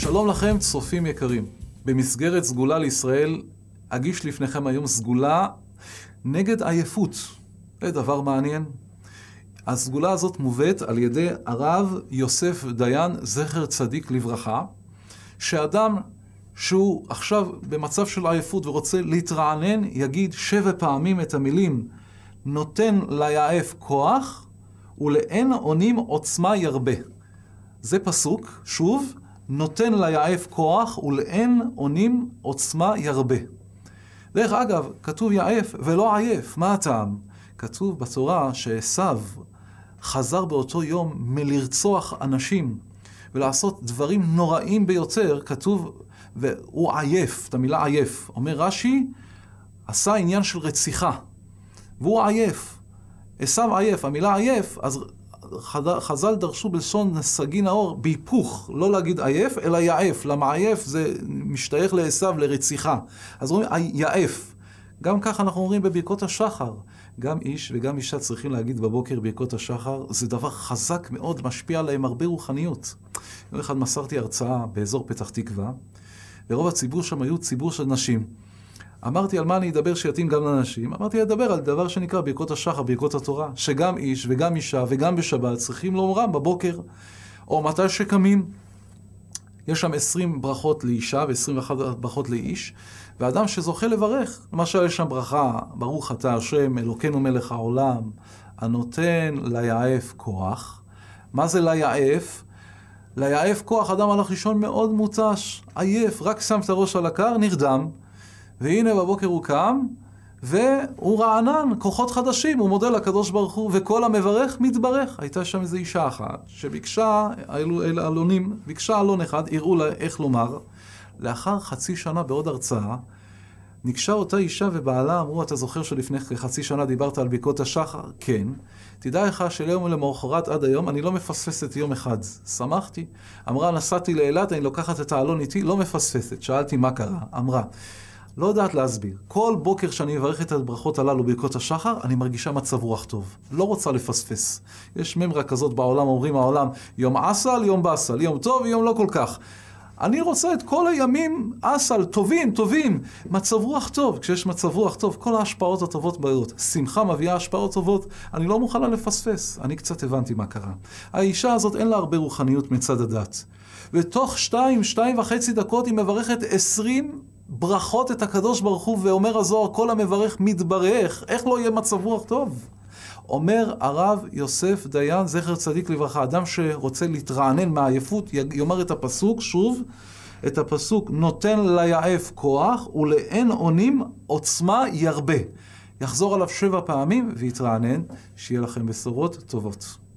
שלום לכם, צופים יקרים. במסגרת סגולה לישראל, אגיש לפניכם היום סגולה נגד עייפות. זה דבר מעניין. הסגולה הזאת מובאת על ידי הרב יוסף דיין, זכר צדיק לברכה, שאדם שהוא עכשיו במצב של עייפות ורוצה להתרענן, יגיד שבע פעמים את המילים נותן ליעף כוח ולאין אונים עוצמה ירבה. זה פסוק, שוב, נותן ליעף כוח ולאין אונים עוצמה ירבה. דרך אגב, כתוב יעף ולא עייף, מה הטעם? כתוב בתורה שעשו חזר באותו יום מלרצוח אנשים ולעשות דברים נוראים ביותר, כתוב, והוא עייף, את המילה עייף. אומר רש"י, עשה עניין של רציחה, והוא עייף. עשו עייף, המילה עייף, אז חז"ל, דרשו בלשון סגי נאור, בהיפוך, לא להגיד עייף, אלא יעף. למה עייף זה משתייך לעשו, לרציחה. אז אומרים יעף. גם כך אנחנו אומרים בברכות השחר. גם איש וגם אישה צריכים להגיד בבוקר ברכות השחר, זה דבר חזק מאוד, משפיע עליהם הרבה רוחניות. יום אחד מסרתי הרצאה באזור פתח תקווה, ורוב הציבור שם היו ציבור של נשים. אמרתי על מה אני אדבר שיתאים גם לאנשים, אמרתי לדבר על דבר שנקרא ברכות השחר, ברכות התורה, שגם איש וגם אישה וגם בשבת צריכים לומרם בבוקר, או מתי שקמים. יש שם 20 ברכות לאישה ו-21 ברכות לאיש, ואדם שזוכה לברך, למשל יש שם ברכה, ברוך אתה השם, אלוקינו מלך העולם, הנותן ליעף כוח. מה זה ליעף? ליעף כוח, אדם הלך לישון מאוד מותש, עייף, רק שם את הראש על הקר, נרדם. והנה בבוקר הוא קם, והוא רענן, כוחות חדשים, הוא מודה לקדוש ברוך הוא, וכל המברך מתברך. הייתה שם איזו אישה אחת, שביקשה, אלו אל אלונים, ביקשה אלון אחד, הראו לה איך לומר. לאחר חצי שנה בעוד הרצאה, ניגשה אותה אישה ובעלה אמרו, אתה זוכר שלפני חצי שנה דיברת על בקעות השחר? כן. תדע לך שליום למחרת עד היום אני לא מפספסת יום אחד. שמחתי. אמרה, נסעתי לאילת, אני לוקחת את האלון איתי, לא מפספסת. שאלתי מה קרה. אמרה, לא יודעת להסביר. כל בוקר שאני מברך את הברכות הללו ברכות השחר, אני מרגישה מצב רוח טוב. לא רוצה לפספס. יש ממרה כזאת בעולם, אומרים העולם, יום אסל, יום באסל, יום טוב, יום לא כל כך. אני רוצה את כל הימים אסל, טובים, טובים, מצב רוח טוב. כשיש מצב רוח טוב, כל ההשפעות הטובות באות. שמחה מביאה השפעות טובות, אני לא מוכנה לפספס. אני קצת הבנתי מה קרה. האישה הזאת אין לה הרבה רוחניות מצד הדת. ותוך שתיים, שתיים וחצי דקות היא מברכת עשרים ברכות את הקדוש ברוך הוא, ואומר הזוהר, כל המברך מתברך, איך לא יהיה מצב רוח טוב? אומר הרב יוסף דיין, זכר צדיק לברכה, אדם שרוצה להתרענן מעייפות, יאמר את הפסוק שוב, את הפסוק נותן ליעף כוח ולאין אונים עוצמה ירבה. יחזור עליו שבע פעמים ויתרענן, שיהיה לכם בשורות טובות.